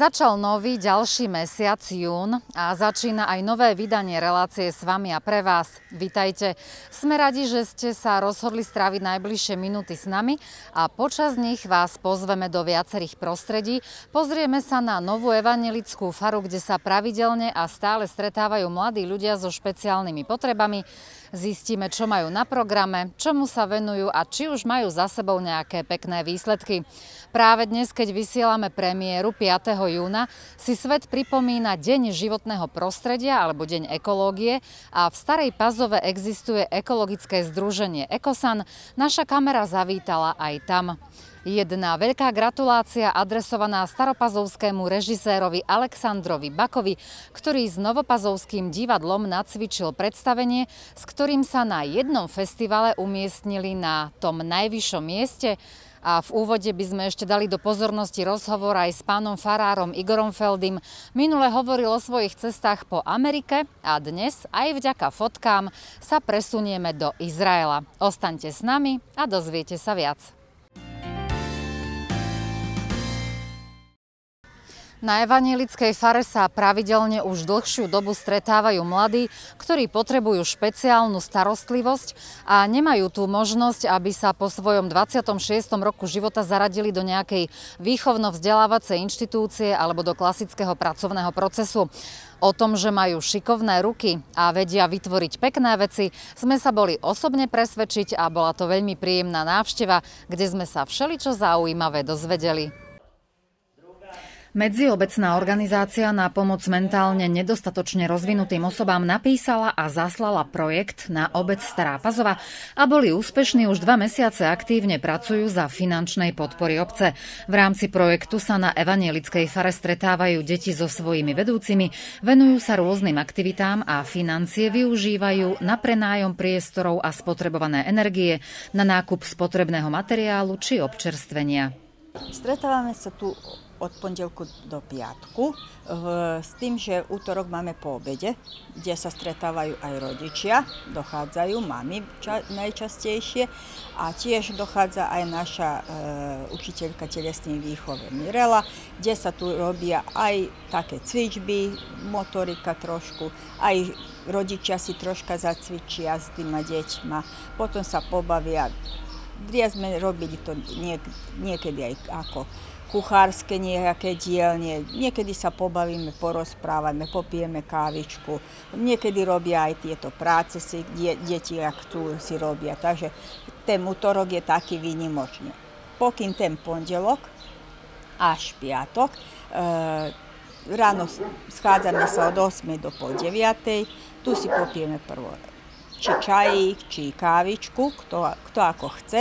Začal nový ďalší mesiac jún a začína aj nové vydanie relácie s vami a pre vás. Vítajte. Sme radi, že ste sa rozhodli stráviť najbližšie minúty s nami a počas nich vás pozveme do viacerých prostredí. Pozrieme sa na novú evanelickú faru, kde sa pravidelne a stále stretávajú mladí ľudia so špeciálnymi potrebami. Zistíme, čo majú na programe, čomu sa venujú a či už majú za sebou nejaké pekné výsledky. Práve dnes, keď vysielame premiéru 5. júna, si svet pripomína Deň životného prostredia alebo Deň ekológie a v Starej Pazove existuje ekologické združenie Ekosan. Naša kamera zavítala aj tam. Jedna veľká gratulácia adresovaná staropazovskému režisérovi Aleksandrovi Bakovi, ktorý s Novopazovským divadlom nacvičil predstavenie, s ktorým sa na jednom festivale umiestnili na tom najvyššom mieste, a v úvode by sme ešte dali do pozornosti rozhovor aj s pánom farárom Igorom Feldim. Minule hovoril o svojich cestách po Amerike a dnes aj vďaka fotkám sa presunieme do Izraela. Ostaňte s nami a dozviete sa viac. Na evanielickej fare sa pravidelne už dlhšiu dobu stretávajú mladí, ktorí potrebujú špeciálnu starostlivosť a nemajú tú možnosť, aby sa po svojom 26. roku života zaradili do nejakej výchovno-vzdelávacej inštitúcie alebo do klasického pracovného procesu. O tom, že majú šikovné ruky a vedia vytvoriť pekné veci, sme sa boli osobne presvedčiť a bola to veľmi príjemná návšteva, kde sme sa všeličo zaujímavé dozvedeli. Medziobecná organizácia na pomoc mentálne nedostatočne rozvinutým osobám napísala a zaslala projekt na obec Stará Pazova a boli úspešní už dva mesiace aktívne pracujú za finančnej podpory obce. V rámci projektu sa na evanielickej fare stretávajú deti so svojimi vedúcimi, venujú sa rôznym aktivitám a financie využívajú na prenájom priestorov a spotrebované energie, na nákup spotrebného materiálu či občerstvenia. Stretávame sa tu od pondelku do piatku, eh, s tým, že útorok máme po obede, gdje se stretavaju aj rodičia, dochádzajú mami najčastejšie, a tiež dochádza aj naša e, eh, učiteljka tjelesne Mirela, gdje se tu robia aj také cvičby, motorika trošku, aj rodičia si troška zacvičia s týma deťma, potom sa pobavia, gdje sme robili to niekedy aj ako kuchárske nejaké dielne. Niekedy sa pobavíme, porozprávame, popijeme kávičku. Niekedy robia aj tieto práce, si, die, deti ak tu si robia. Takže ten útorok je taký výnimočný. Pokým ten pondelok až piatok, e, ráno schádzame sa od 8 do pol 9. Tu si popijeme prvo či čajík, či kávičku, kto, kto ako chce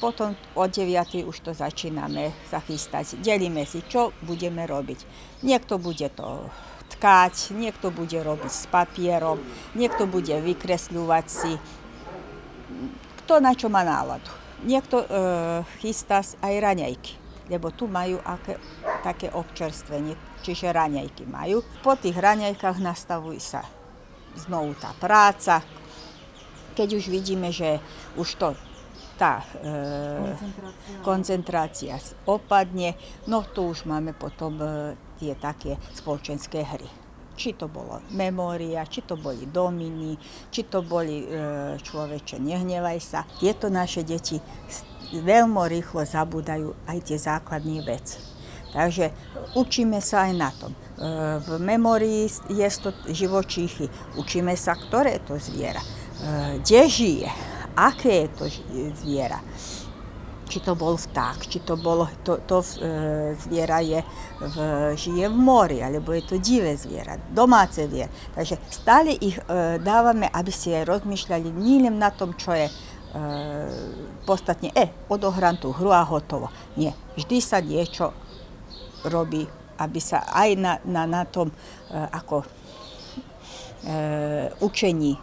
potom od 9. už to začíname sa Delíme si, čo budeme robiť. Niekto bude to tkať, niekto bude robiť s papierom, niekto bude vykresľovať si. Kto na čo má náladu. Niekto e, chystá aj raňajky, lebo tu majú aké, také občerstvenie, čiže raňajky majú. Po tých raňajkách nastavuje sa znovu tá práca. Keď už vidíme, že už to tá e, koncentrácia. koncentrácia opadne. No tu už máme potom e, tie také spoločenské hry. Či to bolo memória, či to boli dominy, či to boli e, človeče nehnevaj sa. Tieto naše deti veľmi rýchlo zabúdajú aj tie základné veci. Takže učíme sa aj na tom. E, v memórii je to živočíchy. Učíme sa, ktoré to zviera, e, kde žije, aké je to zviera. Či to bol vták, či to bolo, to, to e, zviera je v, žije v mori, alebo je to divé zviera, domáce zviera. Takže stále ich e, dávame, aby si aj rozmýšľali nielen na tom, čo je e, podstatne, e, odohrám tú hru a hotovo. Nie, vždy sa niečo robí, aby sa aj na, na, na tom e, ako e, učení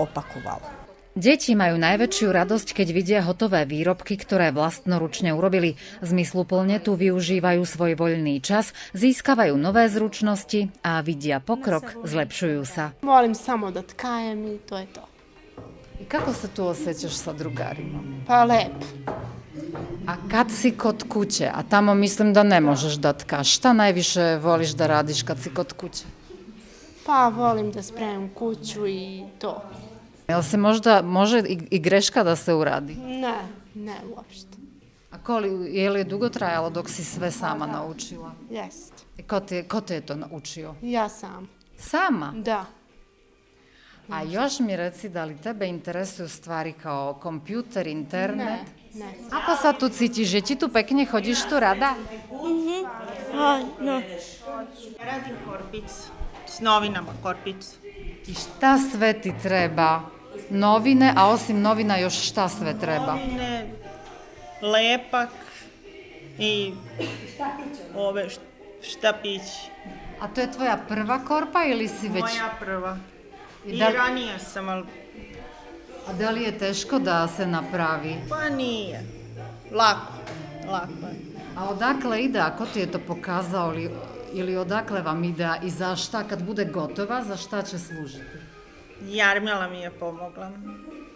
opakovalo. Deti majú najväčšiu radosť, keď vidia hotové výrobky, ktoré vlastnoručne urobili. Zmysluplne tu využívajú svoj voľný čas, získavajú nové zručnosti a vidia pokrok, zlepšujú sa. Volím samo da tkajem i to je to. I kako sa tu osjećaš sa drugarima? Pa lep. A kad si kod kuće, a tamo mislim da ne možeš da tkaš, šta najviše voliš da radiš kad si kod kuće? Pa volim da spremam kuću i to. Je li se možda, može i, greška da se uradi? Ne, ne uopšte. A koli, je li je dugo trajalo dok si sve sama naučila? Jest. I e, ko te, ko te je to naučio? Ja sam. Sama? Da. A još mi reci da li tebe interesuju stvari kao kompjuter, internet? Ne. Ne. Ako sad tu cítiš, že ti tu pekne chodíš tu rada? Mhm. no. Ja korpic. S novinama korpic. I šta sve ti treba? Novine, a osim novina još šta sve treba? Novine, lepak i ove štapići. A to je tvoja prva korpa ili si već... Moja prva. I, ranija sam, ali... A da li je teško da se napravi? Pa nije. Lako. Lako je. A odakle ide, ako ti je to pokazao, ili odakle vam ide i za šta, kad bude gotova, za šta će služiti? Jarmila mi je pomogla,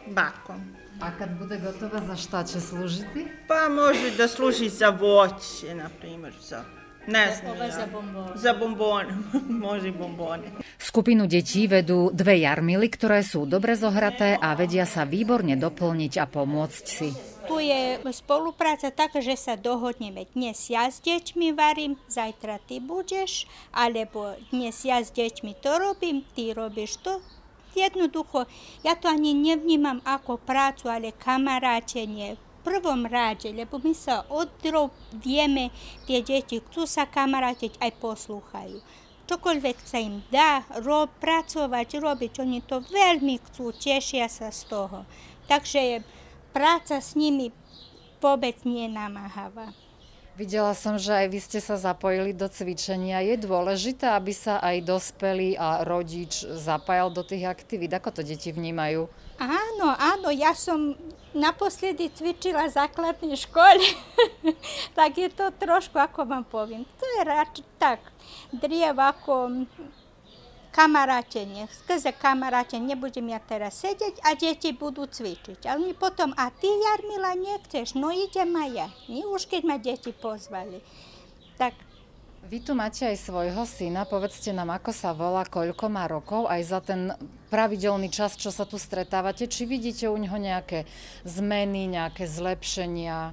bakom. A kad bude gotova, za šta će služiti? Pa može da služi za voće, na primjer, za Ne znam za bombone. Za bombóny. Môže bombóny. Skupinu detí vedú dve jarmily, ktoré sú dobre zohraté a vedia sa výborne doplniť a pomôcť si. Tu je spolupráca taká, že sa dohodneme. Dnes ja s deťmi varím, zajtra ty budeš, alebo dnes ja s deťmi to robím, ty robíš to, jednoducho ja to ani nevnímam vnímam ako prácu, ale kamaráčenie, prvom rade, lebo my sa od vieme, tie deti chcú sa kamarátiť, aj poslúchajú. Čokoľvek sa im dá rob, pracovať, robiť, oni to veľmi chcú, tešia sa z toho. Takže práca s nimi vôbec nenamáhava. Videla som, že aj vy ste sa zapojili do cvičenia. Je dôležité, aby sa aj dospelí a rodič zapájal do tých aktivít. Ako to deti vnímajú? Áno, áno, ja som naposledy cvičila v základnej škole, tak je to trošku, ako vám poviem, to je rač, tak, drieva ako kamaráte, nech, skrze kamaráte nebudem ja teraz sedieť a deti budú cvičiť. A oni potom, a ty Jarmila nechceš, no idem aj ja. Nie? Už keď ma deti pozvali. Tak vy tu máte aj svojho syna, povedzte nám, ako sa volá, koľko má rokov, aj za ten pravidelný čas, čo sa tu stretávate. Či vidíte u neho nejaké zmeny, nejaké zlepšenia?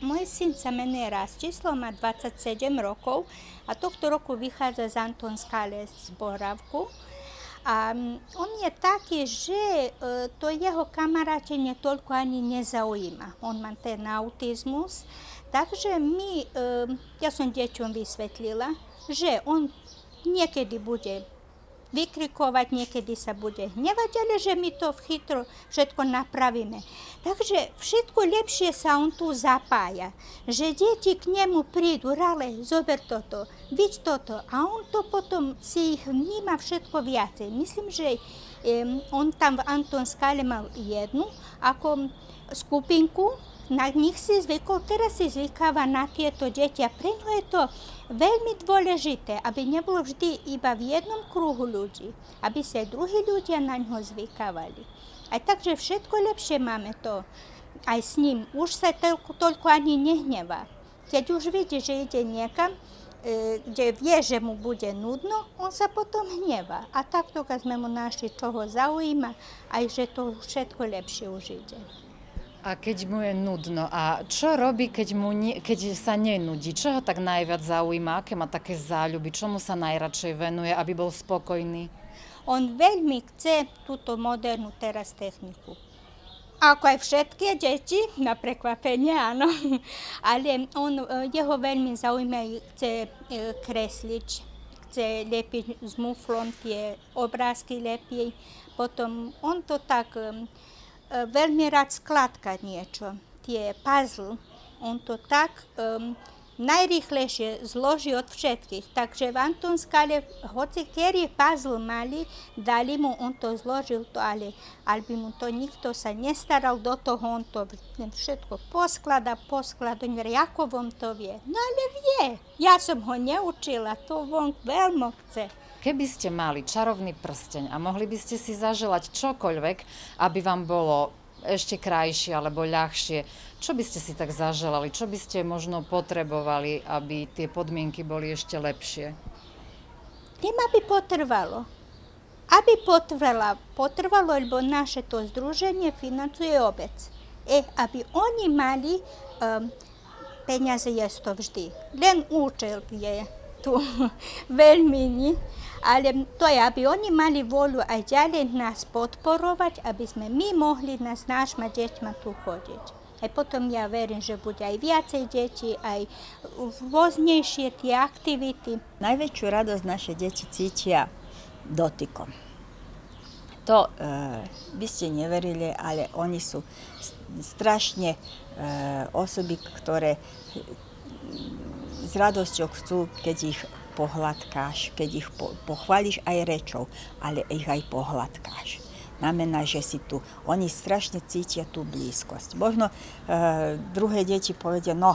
Môj syn sa menuje Rastislo, má 27 rokov a tohto roku vychádza z Antonskále z Boravku. A mm, on je taký, že e, to jeho kamaráčenie toľko ani nezaujíma. On má ten autizmus. Takže my, e, ja som deťom vysvetlila, že on niekedy bude vykrikovať, niekedy sa bude hnevať, ale že my to chytro všetko napravíme. Takže všetko lepšie sa on tu zapája, že deti k nemu prídu, rale, zober toto, vidť toto a on to potom si ich vníma všetko viacej. Myslím, že um, on tam v Anton Skále mal jednu ako skupinku, na nich si zvykol, teraz si zvykáva na tieto deti, a preno je to veľmi dôležité, aby nebolo vždy iba v jednom kruhu ľudí, aby sa aj druhí ľudia na ňo zvykávali. Aj takže všetko lepšie máme to. Aj s ním už sa toľko, toľko ani nehnevá. Keď už vidí, že ide niekam, e, kde vie, že mu bude nudno, on sa potom hneva. A takto, keď sme mu našli, čo ho zaujíma, aj že to všetko lepšie už ide. A keď mu je nudno, a čo robí, keď, mu nie, keď sa nenudí? Čo ho tak najviac zaujíma? Aké má také záľuby? Čomu sa najradšej venuje, aby bol spokojný? On veľmi chce túto modernú teraz techniku. Ako aj všetky deti, na prekvapenie, áno. Ale on, e, jeho veľmi zaujíma, chce e, kresliť, chce lepiť s muflom tie obrázky lepiej. Potom on to tak e, E, veľmi rád skladka niečo, tie puzzle. On to tak um, najrychlejšie zloží od všetkých. Takže v Antonskale, hoci ktorý puzzle mali, dali mu, on to zložil to, ale, ale by mu to nikto sa nestaral do toho, on to všetko posklada, posklada, on vie, ako on to vie. No ale vie, ja som ho neučila, to on veľmi chce. Keby ste mali čarovný prsteň a mohli by ste si zaželať čokoľvek, aby vám bolo ešte krajšie alebo ľahšie, čo by ste si tak zaželali? Čo by ste možno potrebovali, aby tie podmienky boli ešte lepšie? Tým, aby potrvalo. Aby potrvala, potrvalo, lebo naše to združenie financuje obec. E, aby oni mali um, peniaze jesto vždy. Len účel je tu veľmi, ale to je, aby oni mali voľu aj ďalej nás podporovať, aby sme my mohli na s nášma deťma tu chodiť. A potom ja verím, že bude aj viacej detí, aj rôznejšie tie aktivity. Najväčšiu radosť naše deti cítia dotykom. To e, by ste neverili, ale oni sú strašne e, osoby, ktoré s radosťou chcú, keď ich pohľadkáš, keď ich po, pochváliš aj rečou, ale ich aj pohľadkáš. Znamená, že si tu. Oni strašne cítia tú blízkosť. Možno e, druhé deti povedia, no,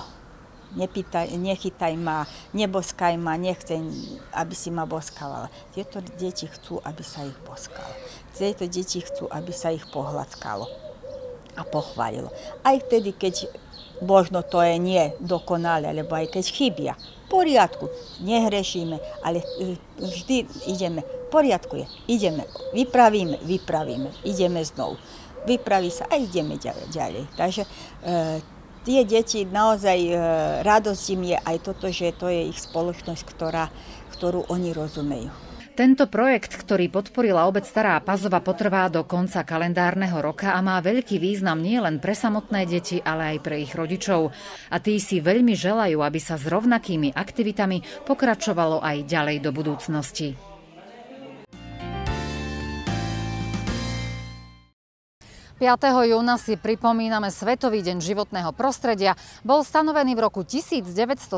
nepýtaj, nechytaj ma, neboskaj ma, nechcem, aby si ma boskávala. Tieto deti chcú, aby sa ich boskalo. Tieto deti chcú, aby sa ich pohľadkalo a pochválilo. Aj vtedy, keď Možno to je nie dokonale, lebo aj keď chybia. V poriadku, nehrešíme, ale e, vždy ideme, v poriadku je, ideme, vypravíme, vypravíme, ideme znovu. Vypraví sa a ideme ďalej. Takže e, tie deti naozaj e, radosť im je aj toto, že to je ich spoločnosť, ktorá, ktorú oni rozumejú. Tento projekt, ktorý podporila obec Stará Pazova, potrvá do konca kalendárneho roka a má veľký význam nielen pre samotné deti, ale aj pre ich rodičov. A tí si veľmi želajú, aby sa s rovnakými aktivitami pokračovalo aj ďalej do budúcnosti. 5. júna si pripomíname Svetový deň životného prostredia. Bol stanovený v roku 1973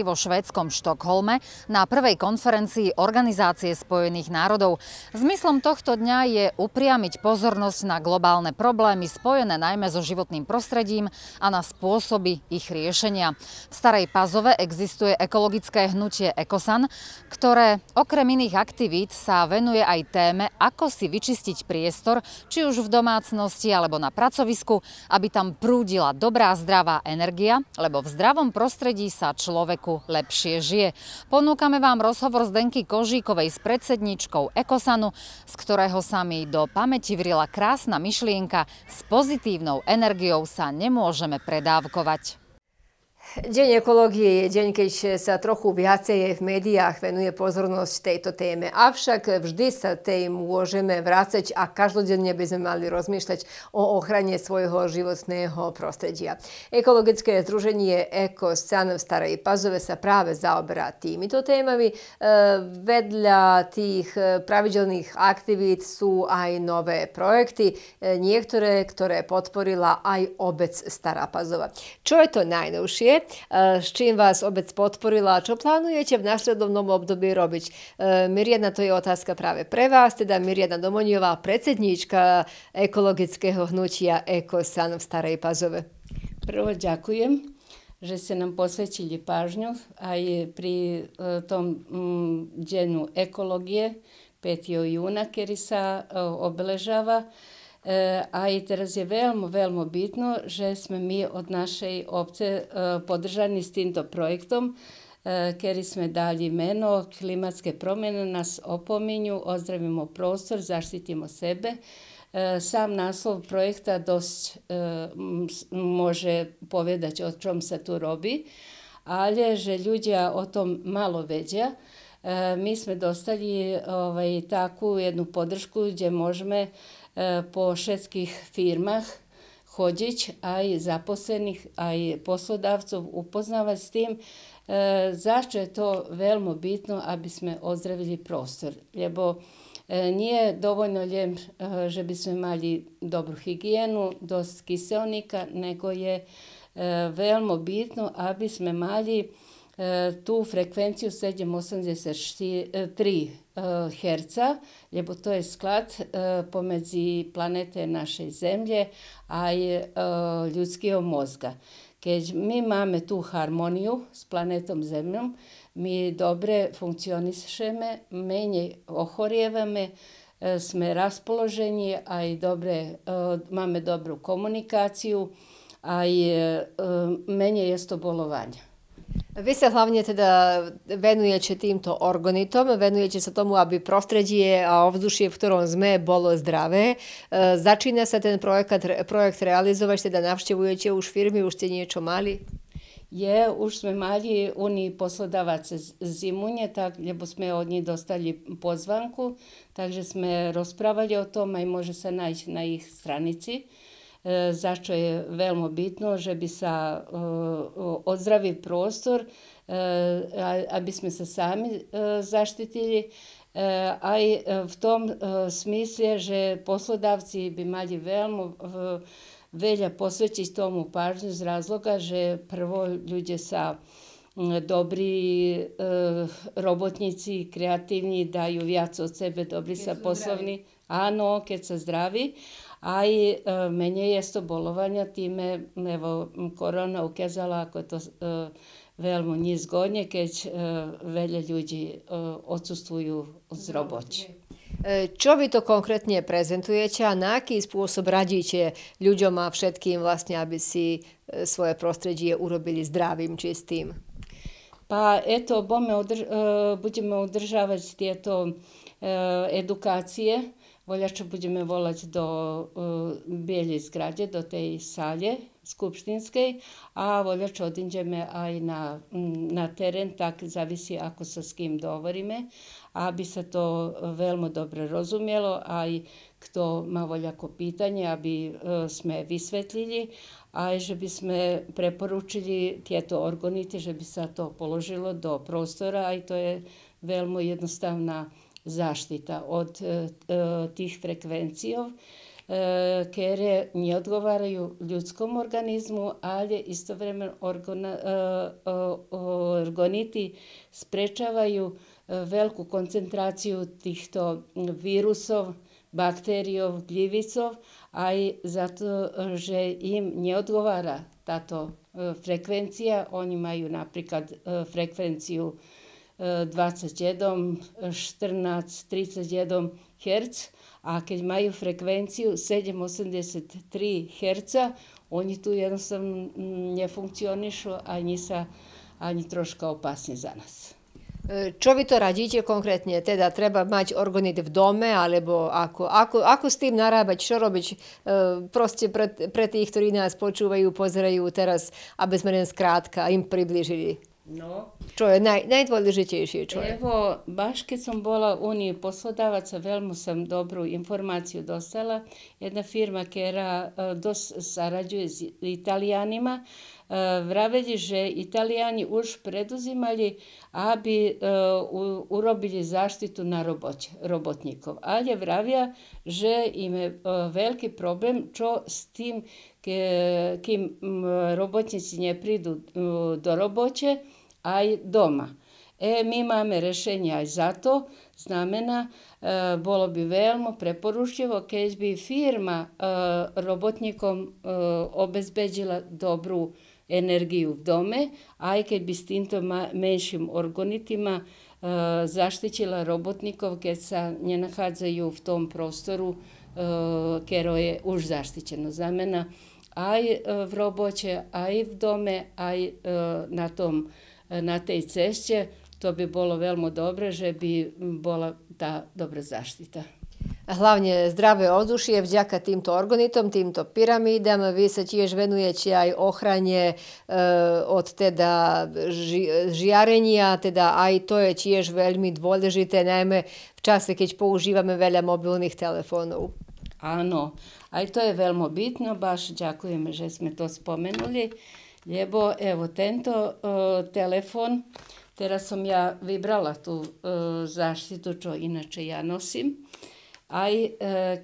vo švédskom Štokholme na prvej konferencii Organizácie spojených národov. Zmyslom tohto dňa je upriamiť pozornosť na globálne problémy spojené najmä so životným prostredím a na spôsoby ich riešenia. V Starej Pazove existuje ekologické hnutie Ekosan, ktoré okrem iných aktivít sa venuje aj téme, ako si vyčistiť priestor, či už v domácnosti, domácnosti alebo na pracovisku, aby tam prúdila dobrá zdravá energia, lebo v zdravom prostredí sa človeku lepšie žije. Ponúkame vám rozhovor s Denky Kožíkovej s predsedničkou Ekosanu, z ktorého sa mi do pamäti vrila krásna myšlienka s pozitívnou energiou sa nemôžeme predávkovať. Deň ekológie je deň, keď sa trochu viacej v médiách venuje pozornosť tejto téme. Avšak vždy sa tej môžeme vrácať a každodenne by sme mali rozmýšľať o ochrane svojho životného prostredia. Ekologické združenie EkoSan v Starej Pazove sa práve zaoberá týmito témami. E, vedľa tých e, pravidelných aktivít sú aj nové projekty, e, niektoré, ktoré podporila aj obec Stará Pazova. Čo je to najnovšie? Eh, s čím vás obec podporila a čo plánujete v nasledovnom období robiť. Eh, Mirjana, to je otázka práve pre vás, teda Mirjana Domoniová, predsedníčka ekologického hnutia Ekosan v Starej Pazove. Prvo ďakujem že ste nám posvećili pažnju, a je pri eh, tom mm, djenu ekologije, 5. juna, kjer se obeležava, E, a i teraz je veoma, veoma bitno že sme mi od naše opce e, podržani s tímto projektom, e, keri sme dali meno, klimatske promjene nas opominju, ozdravimo prostor, zaštitimo sebe. Sam naslov projekta dosť može povedať, o čom sa tu robi, ali že ľudia o tom malo vedia, mi sme dostali ovaj, takú jednu podršku, kde môžeme E, po šetskih firmah hođić, a i zaposlenih, a i poslodavcov upoznava s tim e, zašto je to veoma bitno, aby sme ozdravili prostor. Lebo e, nije dovoljno ljem, že bi sme mali dobru higijenu, dost kiselnika, nego je veoma bitno, aby sme imali prostor tu frekvenciju 783 Hz, lebo to je sklad e, pomedzi planete našej Zemlje, a i e, ljudskog mozga. Keď mi máme tu harmoniju s planetom Zemljom, mi dobre funkcionišeme, menje ohorjevame, e, sme raspoloženi, a i dobre, mamy dobru komunikaciju, a i manje je to bolovanje. Vy sa hlavne teda venujete týmto organitom, venujete sa tomu, aby prostredie a ovzdušie, v ktorom sme, bolo zdravé. E, začína sa ten projekt, projekt realizovať, teda navštevujete už firmy, už ste niečo mali? Je, už sme mali oni poslodavace zimunje, tak, lebo sme od nich dostali pozvanku, takže sme rozprávali o tom aj môže sa nájsť na ich stranici. E, zašto je veoma bitno, že bi sa e, odzdravi prostor, e, aby bi smo se sami zaštitili, a i v tom smisle, že poslodavci bi mali veoma velja posvećiti tomu pažnju z razloga, že prvo ljudje sa dobri e, robotnici, kreativni, daju viac od sebe, dobri keď sa poslovni. Zdraví. Áno, keď sa zdraví aj e, menej je to bolovanja time evo, korona ukazala ako je to e, veľmi nízgodne, keď e, veľa ľudí e, odsustujú z roboči. E, čo vy to konkrétne prezentujete a na aký spôsob radíte ľuďom a všetkým vlastne, aby si svoje prostredie urobili zdravým, čistým? Pa eto, budeme udržavať tieto edukácie, voľa čo budeme volať do uh, e, Bielej zgrade, do tej sále skupštinskej a voľa čo odinđeme aj na, na teren, tak zavisi ako sa s kim dovorime, aby sa se to veľmi dobro rozumjelo. a i kto ma voljako pitanje, aby uh, sme vysvetlili, a i že bi sme preporučili tieto organite, že bi sa to položilo do prostora, a i to je veľmi jednostavna zaštita od e, e, tih frekvencijov e, kere ne odgovaraju ljudskom organizmu, ali istovremeno organiti sprečavaju veliku koncentraciju tihto virusov, bakterijov, gljivicov, a i zato že im ne odgovara tato frekvencija. Oni imaju, naprikad, frekvenciju 21, 14, 31 Hz, a keď imaju frekvenciju 7,83 Hz, oni tu jednostavno ne funkcionišu, a nisa ani troška opasni za nas. E, čo vi to radite konkretnije? Te da treba mać organit v dome, alebo ako s tim narabać, šo robić? E, proste pre tih, ktorí nas počuvaju, pozerajú teraz, aby sme len skrátka im približili. No. Čo je naj, najdôležitejšie? Čo je? Evo, baš keď som bola u Uniji poslodavaca, veľmi sam dobru informaciju dostala. Jedna firma kera dos sarađuje s italijanima, e, vraveli, že italijani už preduzimali, aby e, urobili zaštitu na robot, robotnikov. Ali je vravija že im je e, veliki problem čo s tim kim robotnici ne pridu do roboće, aj doma. E, mi máme rešenje aj za to, znamena, e, bolo bi veľmi preporučivo keď bi firma e, robotnikom e, obezbeđila dobru energiju v dome, aj keď kad bi s tim menšim organitima e, zaštićila robotnikov kad se ne nahadzaju v tom prostoru e, kero je už zaštićeno. Znamena, aj e, v roboće, aj v dome, aj e, na tom E, na tej ceste, to by bolo veľmi dobre, že by bola tá dobrá zaštita. A hlavne zdravé ovzdušie vďaka týmto organitom, týmto pyramídam. Vy sa tiež venujete aj ochrane e, od teda ži, žiarenia, teda aj to je tiež veľmi dôležité, najmä v čase, keď používame veľa mobilných telefónov. Áno, aj to je veľmi bitno, baš ďakujeme, že sme to spomenuli. Lebo evo, tento uh, telefon, teraz sam ja vybrala tu uh, e, zaštitu, čo inače ja nosim, aj e,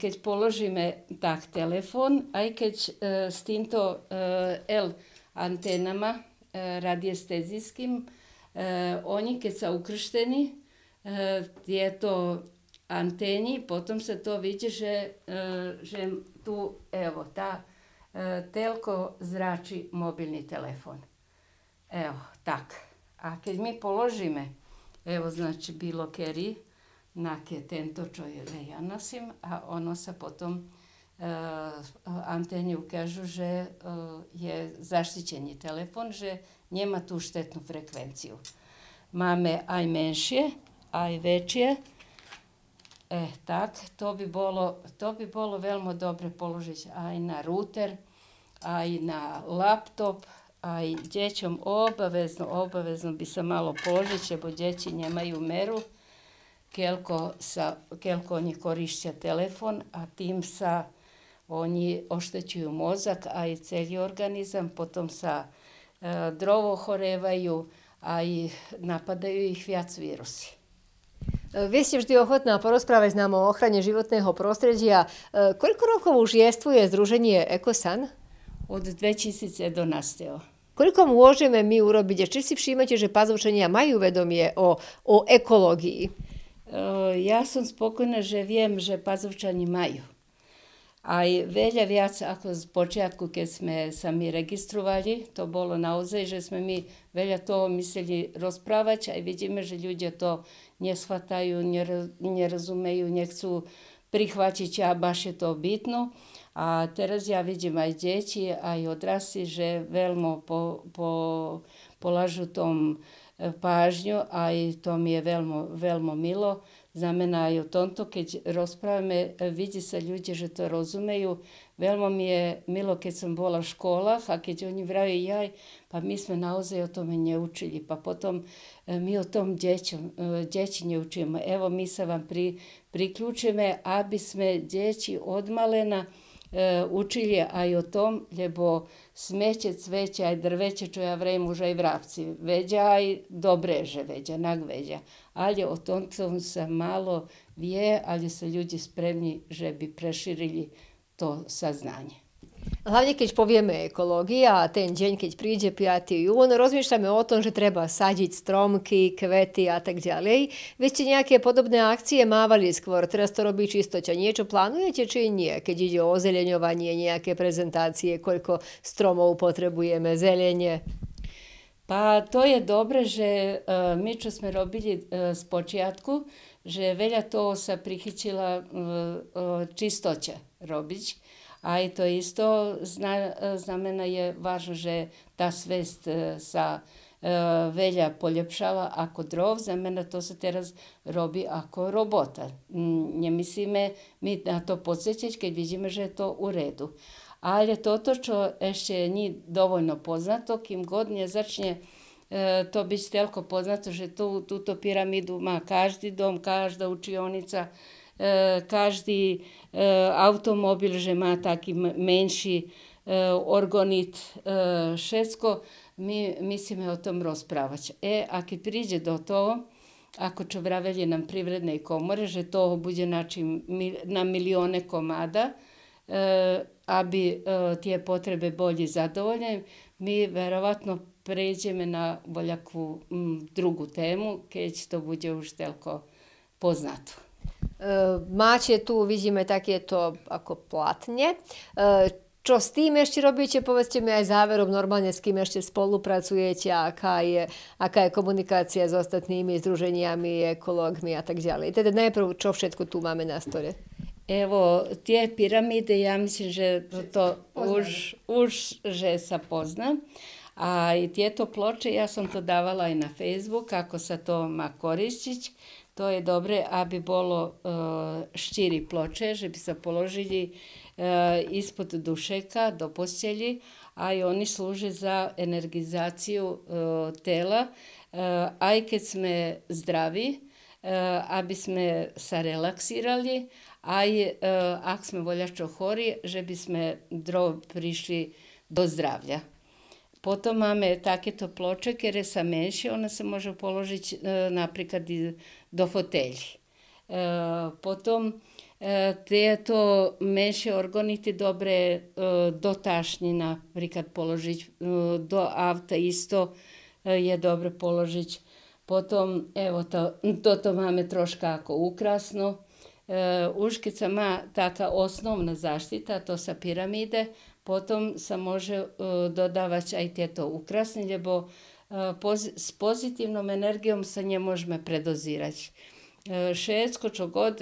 keď položíme tak telefon, aj keď e, s týmto e, L antenama e, radiestezijskim, e, oni kad sa ukršteni, e, je to anteni, potom se to vidi že, že tu, evo, ta E, telko zrači mobilni telefon. Evo, tak. A kad mi položime, evo znači bilo keri, nake tento čovjek ja nosim, a ono sa potom e, anteni ukažu, že e, je zaštićeni telefon, že njema tu štetnu frekvenciju. Mame aj menšije, aj većije, E, tak, to bi bolo, to bi bolo veoma dobre položiť aj na ruter, aj na laptop, aj dječom obavezno, obavezno bi se malo položiť, lebo deti nemaju meru, kelko, sa, kelko oni korišťa telefon a tim sa oni oštećuju mozak, a i celý organizam, potom sa e, drovo horevajú, aj napadaju ih viac virusi. Eh, vy ste vždy ochotná porozprávať s nám o ochrane životného prostredia. Eh, koľko rokov už jestvuje Združenie Ekosan? Od 2011. Koľko môžeme my urobiť? Či si všímate, že pazovčania majú vedomie o, o ekológii? Eh, ja som spokojná, že viem, že pazovčani majú. Aj veľa viac ako z počiatku, keď sme sa my registrovali, to bolo naozaj, že sme my veľa toho mysleli rozprávať, aj vidíme, že ľudia to neshvatajú, nerozumejú, nechcú prihvatiť a baš je to bitno. A teraz ja vidím aj deti, aj odrasli, že veľmi po, po, polažu tom e, pážňu, aj to mi je veľmi, veľmi milo znamená aj o tomto, keď rozprávame, e, vidí sa ľudia, že to rozumejú. Veľmi mi je milo, keď som bola v školách a keď oni vrajú, jaj, pa my sme naozaj o tome neučili, pa potom e, my o tom djećom, e, djeći ne Evo my sa vám pri, priključime, aby sme deti odmalena malena E, učilje, a i o tom, ljebo smeće, cveće, aj drveće, čuja vrej muža i vrapci, veđa, aj dobreže, veđa, nagveđa. Ali o tom tom sa malo vije, ali se ljudi spremni, že bi preširili to saznanje. Hlavne keď povieme ekológia a ten deň, keď príde 5. jún, rozmýšľame o tom, že treba sadiť stromky, kvety a tak ďalej. Vy ste nejaké podobné akcie mávali skôr, teraz to robí čistoťa. Niečo plánujete či nie? Keď ide o ozeleňovanie, nejaké prezentácie, koľko stromov potrebujeme, zelenie? Pa to je dobre, že uh, čo sme robili uh, z počiatku, že veľa toho sa prichytila uh, uh, robiť. A i to isto zna, za je važno že ta svest e, sa uh, velja poljepšava ako drov, za to se teraz robi ako robota. Nje mislime mi na to podsjećeć kad vidimo že je to u redu. Ali je to to što ešće nije dovoljno poznato, kim god nje začne e, to biti stelko poznato, že tu, tu to piramidu ma každi dom, každa učionica, E, každý e, automobil, že má taký menší e, organit, všetko, my musíme o tom rozprávať. E, ako príde do toho, ako čo vravelje nam privredne komore, že to bude na milione komada, e, a bi tije potrebe bolje zadovoljene, mi verovatno pređeme na boljaku drugu temu, keď to bude už telko poznato. Ehm, máte tu, vidíme takéto ako platne. Ehm, čo s tým ešte robíte? Povedzte mi aj záverom normálne, s kým ešte spolupracujete aká je, aká je komunikácia s ostatnými združeniami, ekológmi a tak ďalej. Teda najprv, čo všetko tu máme na stole? Evo, tie pyramídy, ja myslím, že to už, už že sa pozná. A i tieto ploče, ja som to davala aj na Facebook, ako sa to má koristiť. to je dobre, a bi bolo uh, e, štiri ploče, že bi se položili uh, ispod dušeka do posjelji, a i oni služe za energizaciju uh, tela, uh, a i kad sme zdravi, uh, bi sme sa relaksirali, a i uh, ak sme voljačo hori, že bi sme dro prišli do zdravlja. Potom mame take to ploče, ker je sa menši, ona se može položiti uh, naprikad do fotelji. Uh, potom te je to menše organiti dobre do tašnjina prikad položiti, do avta isto je dobro položiti. Potom, evo to, to, to mame troška ako ukrasno. E, Uškica ma taka osnovna zaštita, to sa piramide, Potom se može e, dodavać, aj ti to ukrasni, ljubo e, s pozitivnom energijom se nje možemo predozirać. E, šecko čo god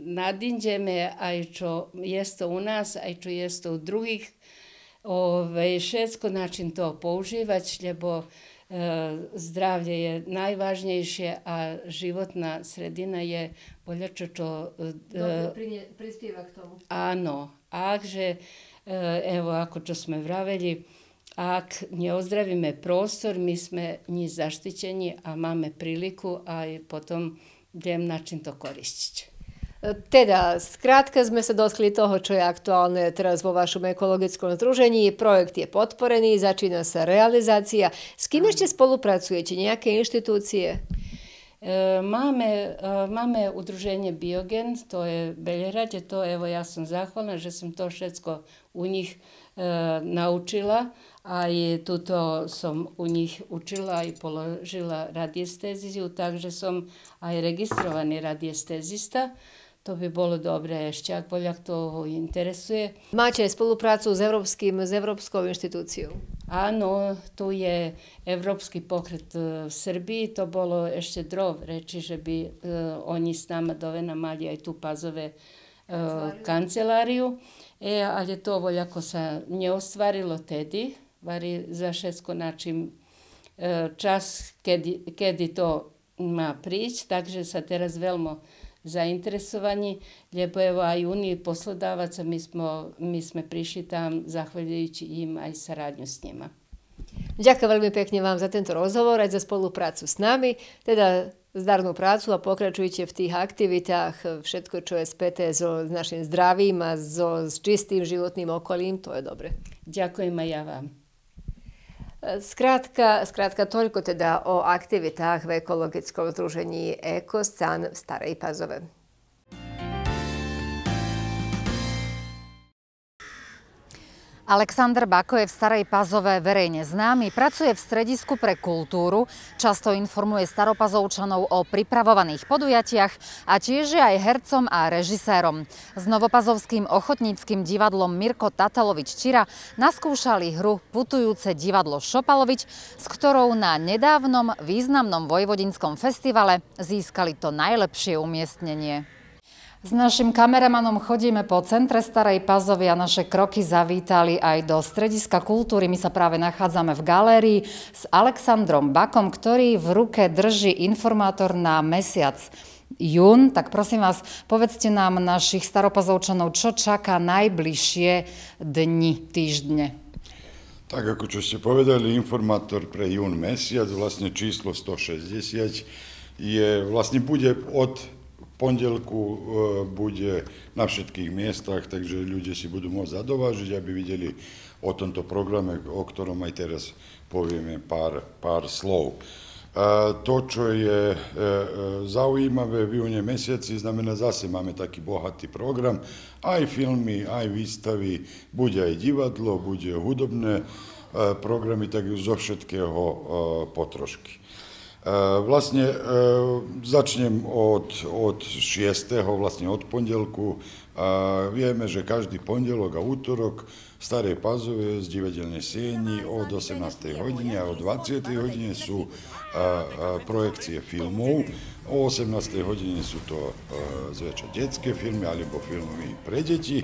nadinđe me, aj čo jeste u nas, aj čo jeste u drugih, ovaj, šecko način to použivać, ljubo... Eh, zdravlje je najvažnejšie a životná sredina je poľačo, čo... Eh, Dobre, prispieva k tomu. Áno. Akže, eh, evo, ako čo sme vraveli, ak ne ozdravime prostor, mi sme njih zaštićeni, a máme priliku, a potom dem način to koristiti. Teda, skrátka sme sa dotkli toho, čo je aktuálne teraz vo vašom ekologickom združení. Projekt je podporený, začína sa realizácia. S kým ešte spolupracujete? Nejaké inštitúcie? E, máme, e, máme udruženie Biogen, to je Beljerad, je to, evo ja som zahvalna, že som to všetko u nich e, naučila, a i tuto sam u nich učila i položila radiestéziu, takže som aj registrovani radijestezista. To bi bolo dobro ešte, ak Poljak to interesuje. Máte spoluprácu s, Evropským, s Evropskou inštitúciou? Áno, tu je Evropski pokret e, v Srbiji, to bolo ešte drov reći, že bi uh, e, oni s nama dove namalja i tu pazove uh, E, e ali to voljako se nje ostvarilo vari za šesko način uh, čas kedi, kedi to ma prić, takže sa teraz velmo zainteresovaní, Lijepo evo, aj i posledávaca, poslodavaca mi smo, mi sme prišli tam zahvaljujući im, aj i saradnju s njima. Ďakujem veľmi pekne vám za tento rozhovor aj za spoluprácu s nami, teda zdarnú prácu a pokračujte v tých aktivitách, všetko, čo je späté so našim zdravím a so s čistým životným okolím, to je dobre. Ďakujem aj ja vám. Skratka, skratka, toliko te da o aktivitah v ekologickom združenji EKOS, CAN, Stare i Pazove. Alexander Bako je v Starej Pazove verejne známy, pracuje v stredisku pre kultúru, často informuje staropazovčanov o pripravovaných podujatiach a tiež je aj hercom a režisérom. S novopazovským ochotníckým divadlom Mirko Tatalovič Čira naskúšali hru Putujúce divadlo Šopalovič, s ktorou na nedávnom významnom vojvodinskom festivale získali to najlepšie umiestnenie. S našim kameramanom chodíme po centre Starej Pazovy a naše kroky zavítali aj do strediska kultúry. My sa práve nachádzame v galérii s Alexandrom Bakom, ktorý v ruke drží informátor na mesiac jún. Tak prosím vás, povedzte nám našich staropazovčanov, čo čaká najbližšie dni, týždne. Tak ako čo ste povedali, informátor pre jún mesiac, vlastne číslo 160, je, vlastne bude od pondelku e, bude na všetkých miestach, takže ľudia si budú môcť zadovážiť, aby videli o tomto programe, o ktorom aj teraz povieme pár, pár slov. E, to, čo je e, zaujímavé v júne mesiaci, znamená zase máme taký bohatý program, aj filmy, aj výstavy, bude aj divadlo, bude hudobné programy, tak zo všetkého potrošky. E, vlastne e, začnem od, od 6. vlastne od pondelku. E, vieme, že každý pondelok a útorok v Starej Pazove z divadelnej sieni od 18. hodine a od 20. hodine sú projekcie filmov. O 18. hodine sú to zväčša detské filmy alebo filmy pre deti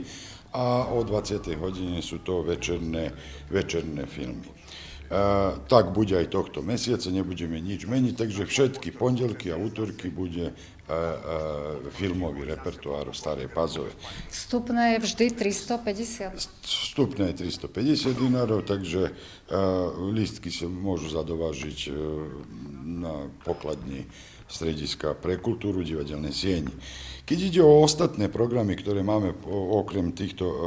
a o 20. hodine sú to večerné, večerné filmy tak bude aj tohto mesiaca, nebudeme nič meniť, takže všetky pondelky a útorky bude filmový repertoár Starej Pazove. Vstupné je vždy 350? Vstupné je 350 dinárov, takže listky sa môžu zadovážiť e, na pokladni strediska pre kultúru divadelnej sieni. Keď ide o ostatné programy, ktoré máme okrem, týchto, e, e,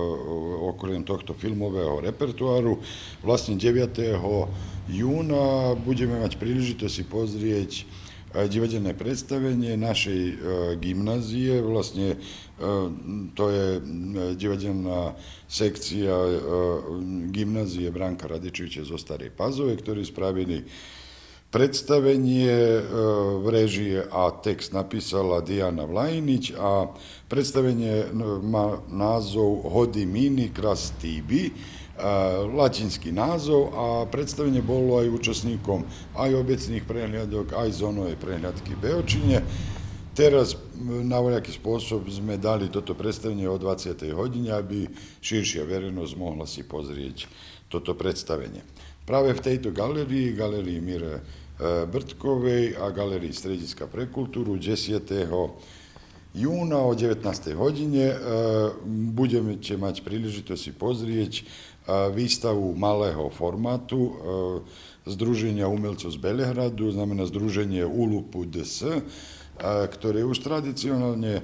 okrem tohto filmového repertoáru, vlastne 9. júna budeme mať príležitosť si pozrieť divadelné predstavenie našej e, gymnázie, vlastne to je divadelná sekcia gymnázie Branka Radičiče zo Starej Pazove, ktorí spravili Predstavenie e, v režii a text napisala Diana Vlajnič a predstavenie e, má názov Kras Krastibi, e, latinský nazov, a predstavenie bolo aj účastníkom aj obecných prenjadok, aj zónovej prenjadki Beočine. Teraz na voľaký sposob sme dali toto predstavljenje od 20. godine, aby širšja verejnosť mogla si pozrieť toto predstavljenje. Prave v tejto galeriji, galeriji Mire Brtkovej a galeriji pre prekulturu 10. juna o 19. hodine. E, Budeme će príležitosť si pozrieť e, výstavu malého formátu e, Združenia umelcov z Belehradu, znamená Združenie Ulupu DS, ktoré už tradicionálne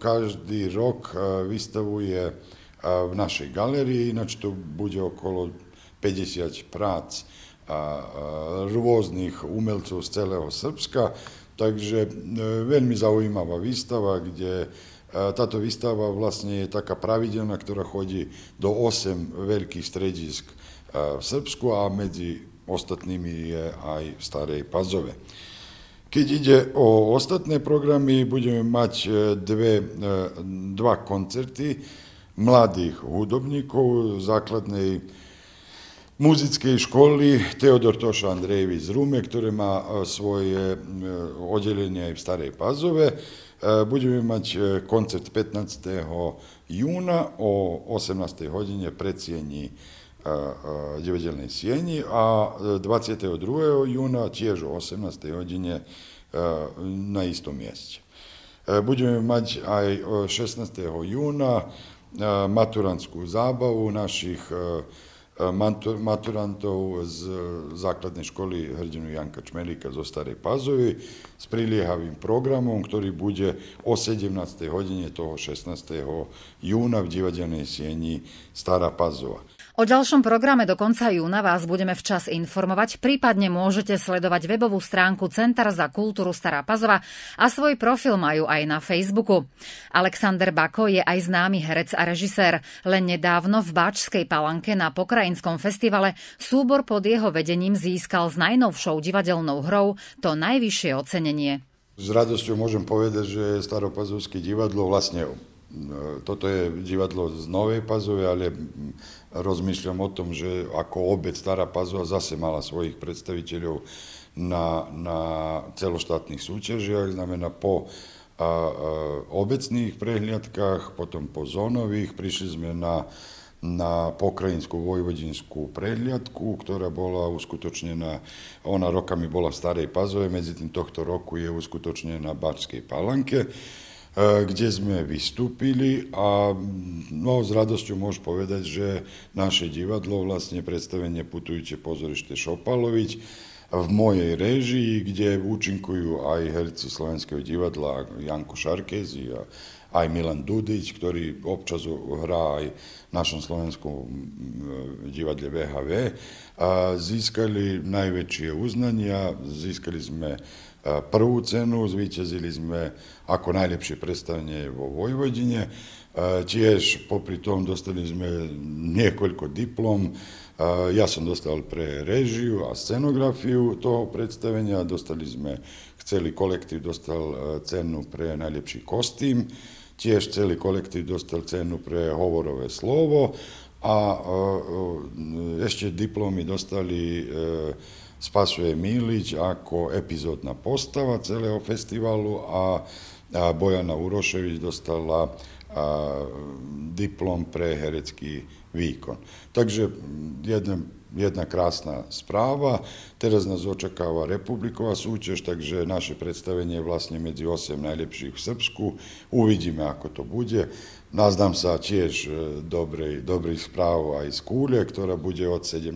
každý rok vystavuje v našej galerii, ináč to bude okolo 50 prác rôznych umelcov z celého Srbska. Takže e, veľmi zaujímavá výstava, kde e, táto výstava vlastne je taká pravidelná, ktorá chodí do 8 veľkých stredisk e, v Srbsku a medzi ostatnými je aj v Starej Pazove. Keď ide o ostatné programy, budeme mať dve, dva koncerty mladých hudobníkov základnej muzickej školy Teodor Toša Andrejevi z Rume, ktoré má e, svoje e, oddelenie aj v Starej Pazove. E, budeme mať koncert 15. júna o 18. hodine predsjeni divadelnej sieni a 22. júna tiež o 18. hodine na istom mieste. Budeme mať aj 16. júna maturanskú zábavu našich E, matur, maturantov z e, základnej školy hrdinu Janka Čmelika zo Starej Pazovi s priliehavým programom, ktorý bude o 17. hodine toho 16. júna v divadelnej sieni Stará Pazova. O ďalšom programe do konca júna vás budeme včas informovať, prípadne môžete sledovať webovú stránku Center za kultúru Stará Pazova a svoj profil majú aj na Facebooku. Alexander Bako je aj známy herec a režisér. Len nedávno v Báčskej palanke na pokrajinskom festivale súbor pod jeho vedením získal s najnovšou divadelnou hrou to najvyššie ocenenie. S radosťou môžem povedať, že Staropazovské divadlo vlastne e, toto je divadlo z Novej pazovy. ale rozmýšľam o tom, že ako obec Stará Pazova zase mala svojich predstaviteľov na, na celoštátnych súťažiach, znamená po a, a, obecných prehliadkách, potom po zónových, prišli sme na, na pokrajinskú vojvodinskú prehliadku, ktorá bola uskutočnená, ona rokami bola v Starej Pazove, medzi tým tohto roku je uskutočnená na Barskej Palanke. E, kde sme vystúpili a mm, no, s radosťou môžem povedať, že naše divadlo, vlastne predstavenie Putujte pozorište Šopaloviť, v mojej režii, kde účinkujú aj herci Slovenského divadla Janko Šarkezi a aj Milan Dudić, ktorý občas hrá aj v našom slovenskom mm, e, divadle VHV. A získali najväčšie uznania, získali sme prvu cenu, zvíťazili sme ako najlepšie predstavenie vo Vojvodine, tiež popri tom dostali sme niekoľko diplom, ja som dostal pre režiu a scenografiu toho predstavenia, dostali sme, celý kolektív dostal e, cenu pre najlepší kostým, tiež celý kolektív dostal cenu pre hovorové slovo a e, e, ešte diplomy dostali e, Spasuje Milić ako epizodna postava celého festivalu a Bojana Urošević dostala diplom pre herecký výkon. Takže jeden jedna krásna správa. Teraz nás očakáva Republikova súťaž, takže naše predstavenie je vlastne medzi 8 najlepších v Srpsku. Uvidíme ako to bude. Nazdám sa tiež e, dobrej, dobrých správ aj z Kúle, ktorá bude od 17.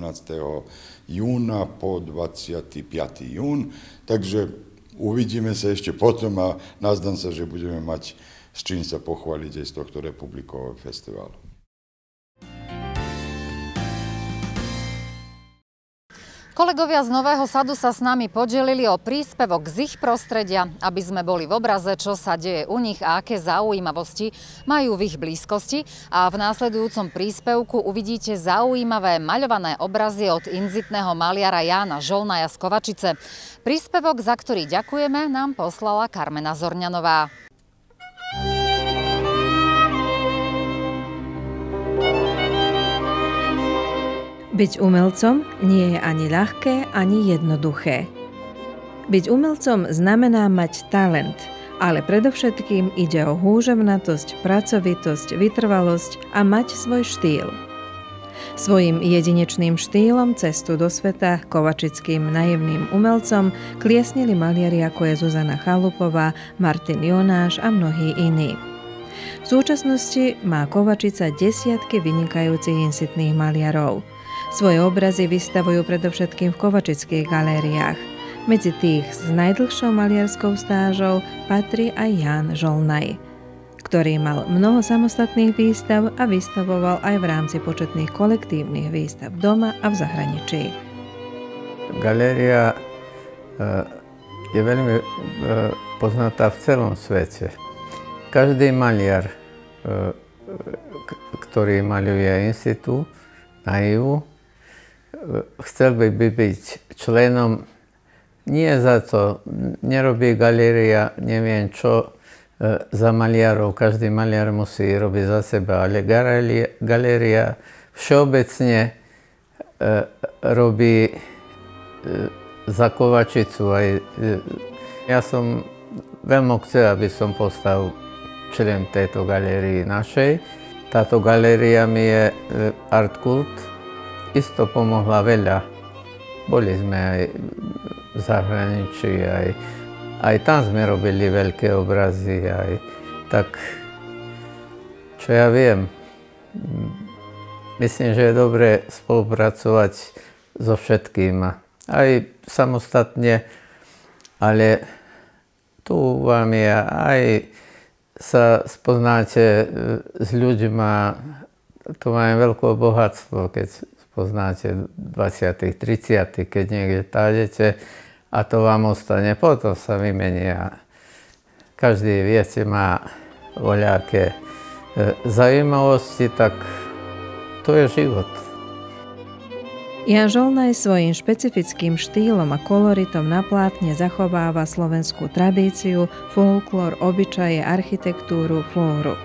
júna po 25. jún. Takže uvidíme sa ešte potom a nazdám sa, že budeme mať s čím sa pochváliť aj z tohto Republikového festivalu. Kolegovia z Nového sadu sa s nami podelili o príspevok z ich prostredia, aby sme boli v obraze, čo sa deje u nich a aké zaujímavosti majú v ich blízkosti. A v následujúcom príspevku uvidíte zaujímavé maľované obrazy od inzitného maliara Jána Žolnaja z Kovačice. Príspevok, za ktorý ďakujeme, nám poslala Karmena Zorňanová. Byť umelcom nie je ani ľahké, ani jednoduché. Byť umelcom znamená mať talent, ale predovšetkým ide o húževnatosť, pracovitosť, vytrvalosť a mať svoj štýl. Svojim jedinečným štýlom cestu do sveta kovačickým naivným umelcom kliesnili maliari ako je Zuzana Chalupová, Martin Jonáš a mnohí iní. V súčasnosti má Kovačica desiatky vynikajúcich insitných maliarov – svoje obrazy vystavujú predovšetkým v kovačických galériách. Medzi tých s najdlhšou maliarskou stážou patrí aj Jan Žolnaj, ktorý mal mnoho samostatných výstav a vystavoval aj v rámci početných kolektívnych výstav doma a v zahraničí. Galéria e, je veľmi e, poznatá v celom svete. Každý maliar, e, ktorý maluje institu na EU, chcel by, by byť členom, nie za to, nerobí galéria, neviem čo, e, za maliarov, každý maliar musí robiť za seba, ale galéria všeobecne e, robí e, za kovačicu. Aj, ja som veľmi chcel, aby som postal člen tejto galérii našej. Táto galéria mi je Art Kult, isto pomohla veľa. Boli sme aj v zahraničí, aj, aj tam sme robili veľké obrazy, aj tak, čo ja viem, myslím, že je dobré spolupracovať so všetkým, aj samostatne, ale tu vám je aj sa spoznáte e, s ľuďmi. to máme veľké bohatstvo, keď poznáte 20 30 keď niekde tádete a to vám ostane. Potom sa vymenia. Každý, viete, má voľaké e, zaujímavosti, tak to je život. Jan Žolnej svojim špecifickým štýlom a koloritom na plátne zachováva slovenskú tradíciu, folklór, obyčaje, architektúru, flóru.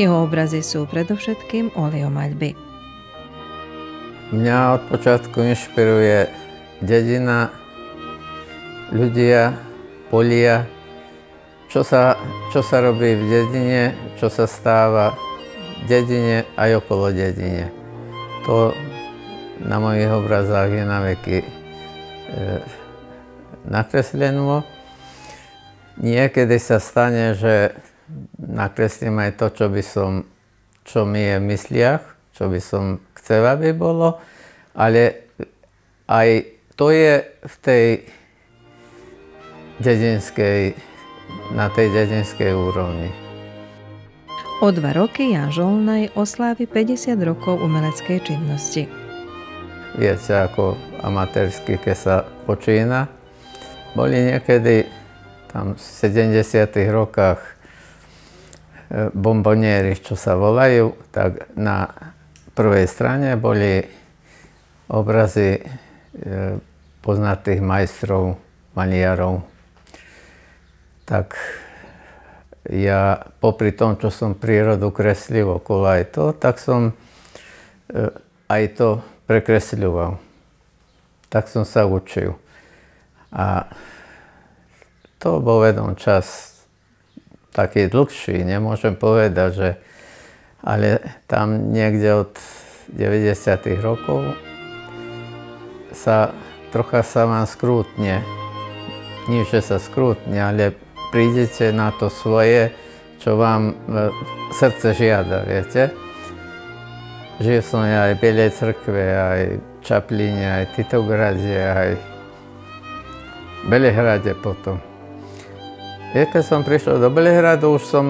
Jeho obrazy sú predovšetkým oleomaľby. Mňa od počiatku inšpiruje dedina, ľudia, polia, čo sa, čo sa robí v dedine, čo sa stáva v dedine aj okolo dedine. To na mojich obrazách je na veky e, nakreslené. Niekedy sa stane, že nakreslím aj to, čo by som, čo mi je v mysliach, čo by som chcel, aby bolo, ale aj to je v tej dedinskej, na tej dedinskej úrovni. O dva roky Jan Žolnaj oslávi 50 rokov umeleckej činnosti. Viete, ako amatérsky, keď sa počína. Boli niekedy tam v 70. rokoch e, bomboniery, čo sa volajú, tak na prvej strane boli obrazy e, poznatých majstrov, maniarov. Tak ja popri tom, čo som prírodu kreslil okolo aj to, tak som e, aj to prekresľoval. Tak som sa učil. A to bol vedom čas taký dlhší. Nemôžem povedať, že ale tam niekde od 90. rokov sa trocha sa vám skrutne. Nie, že sa skrutne, ale prídete na to svoje, čo vám e, srdce žiada, viete? Žil som aj v Bielej crkve, aj v Čapline, aj v Titograde, aj v Belehrade potom. Ja keď som prišiel do Belehradu, už som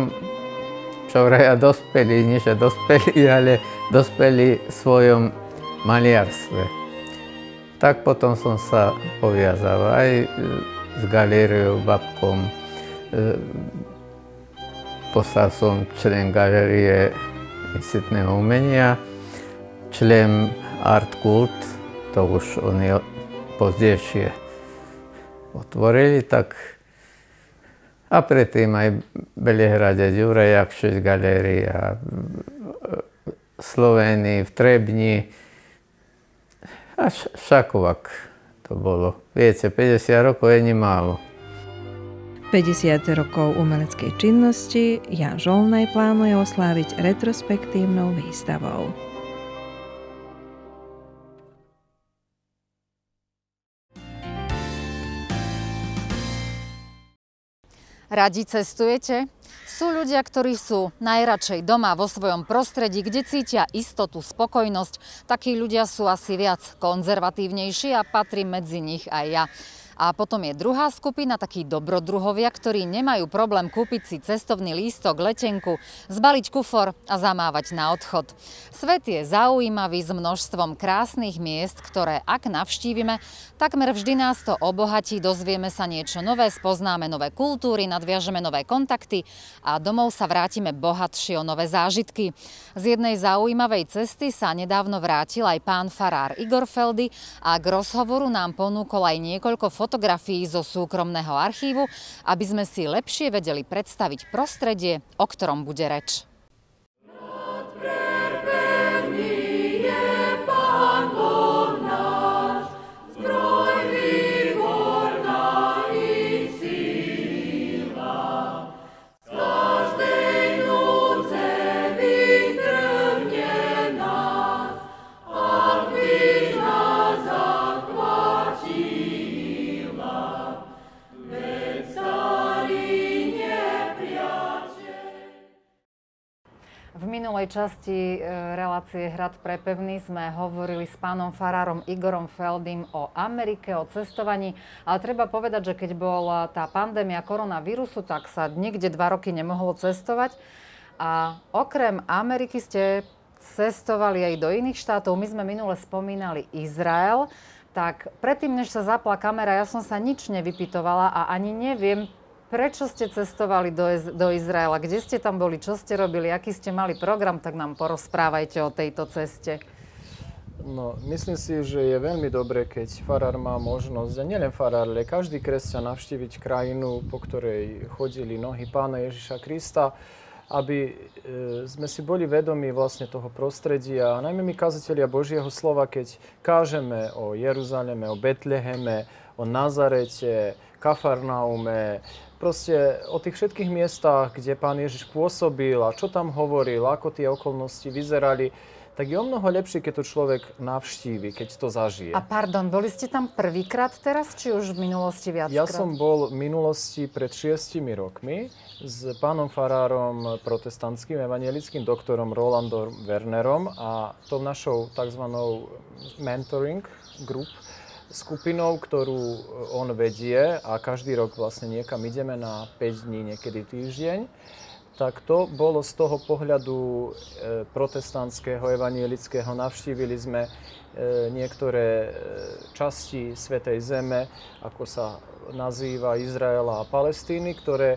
čo vraja dospelí, nie že dospelí, ale dospelí v svojom maliarstve. Tak potom som sa poviazal aj e, s galériou Babkom. E, Postal som člen galérie insitného umenia, člen Art Kult, to už oni pozdejšie otvorili, tak a predtým aj Belehrade, Juraj galérií a e, Slovenii, v Trebni. A Šakovak to bolo. Viete, 50 rokov je nemálo. 50 rokov umeleckej činnosti Jan Žolnej plánuje osláviť retrospektívnou výstavou. Radi cestujete? Sú ľudia, ktorí sú najradšej doma vo svojom prostredí, kde cítia istotu, spokojnosť. Takí ľudia sú asi viac konzervatívnejší a patrí medzi nich aj ja. A potom je druhá skupina, takí dobrodruhovia, ktorí nemajú problém kúpiť si cestovný lístok, letenku, zbaliť kufor a zamávať na odchod. Svet je zaujímavý s množstvom krásnych miest, ktoré ak navštívime, Takmer vždy nás to obohatí, dozvieme sa niečo nové, spoznáme nové kultúry, nadviažeme nové kontakty a domov sa vrátime bohatšie o nové zážitky. Z jednej zaujímavej cesty sa nedávno vrátil aj pán farár Igor Feldy a k rozhovoru nám ponúkol aj niekoľko fotografií zo súkromného archívu, aby sme si lepšie vedeli predstaviť prostredie, o ktorom bude reč. minulej časti e, relácie Hrad pre pevný sme hovorili s pánom farárom Igorom Feldim o Amerike, o cestovaní, ale treba povedať, že keď bola tá pandémia koronavírusu, tak sa nikde dva roky nemohlo cestovať. A okrem Ameriky ste cestovali aj do iných štátov. My sme minule spomínali Izrael. Tak predtým, než sa zapla kamera, ja som sa nič nevypytovala a ani neviem, Prečo ste cestovali do, do Izraela? Kde ste tam boli? Čo ste robili? Aký ste mali program? Tak nám porozprávajte o tejto ceste. No, myslím si, že je veľmi dobré, keď farár má možnosť, a nielen farár, ale každý kresťan navštíviť krajinu, po ktorej chodili nohy pána Ježiša Krista, aby e, sme si boli vedomi vlastne toho prostredia. A najmä my kazatelia Božieho slova, keď kážeme o Jeruzaleme, o Betleheme, o Nazarete, Kafarnaume, proste o tých všetkých miestach, kde pán Ježiš pôsobil a čo tam hovoril, ako tie okolnosti vyzerali, tak je o mnoho lepšie, keď to človek navštívi, keď to zažije. A pardon, boli ste tam prvýkrát teraz, či už v minulosti viackrát? Ja som bol v minulosti pred šiestimi rokmi s pánom farárom protestantským evangelickým doktorom Rolandom Wernerom a tou našou tzv. mentoring group, skupinou, ktorú e, on vedie a každý rok vlastne niekam ideme na 5 dní, niekedy týždeň, tak to bolo z toho pohľadu e, protestantského, evanielického. Navštívili sme e, niektoré časti Svetej Zeme, ako sa nazýva Izraela a Palestíny, ktoré